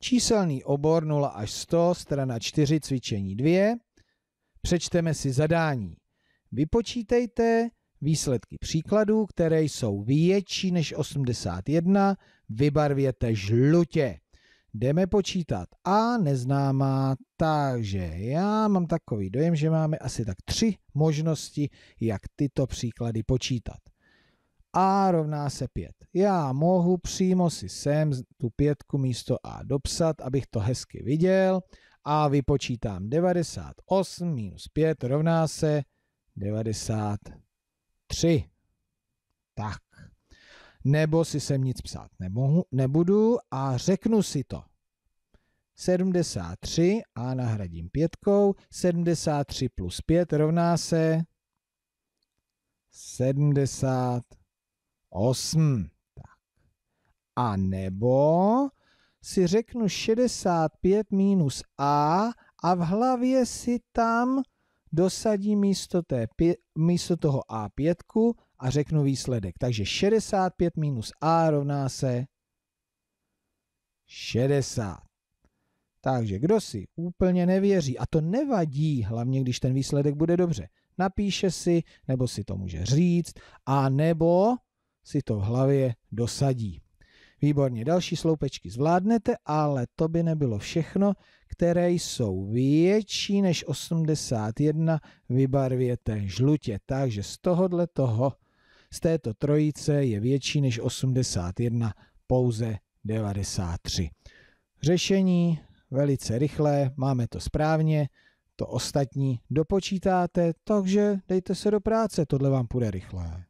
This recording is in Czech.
Číselný obor 0 až 100, strana 4, cvičení 2. Přečteme si zadání. Vypočítejte výsledky příkladů, které jsou větší než 81, vybarvěte žlutě. Jdeme počítat. A neznámá, takže já mám takový dojem, že máme asi tak tři možnosti, jak tyto příklady počítat. A rovná se 5. Já mohu přímo si sem tu pětku místo A dopsat, abych to hezky viděl a vypočítám 98 minus 5 rovná se 93. Tak. Nebo si sem nic psát nemohu, nebudu a řeknu si to. 73 a nahradím pětkou. 73 plus 5 rovná se 70. 8. Tak. A nebo si řeknu 65 minus a a v hlavě si tam dosadím místo, té, místo toho A5 a řeknu výsledek. Takže 65 minus A rovná se 60. Takže kdo si úplně nevěří, a to nevadí, hlavně když ten výsledek bude dobře, napíše si, nebo si to může říct, a nebo si to v hlavě dosadí. Výborně, další sloupečky zvládnete, ale to by nebylo všechno, které jsou větší než 81, vybarvěte žlutě. Takže z tohohle toho, z této trojice je větší než 81 pouze 93. Řešení velice rychlé, máme to správně, to ostatní dopočítáte, takže dejte se do práce, tohle vám půjde rychle.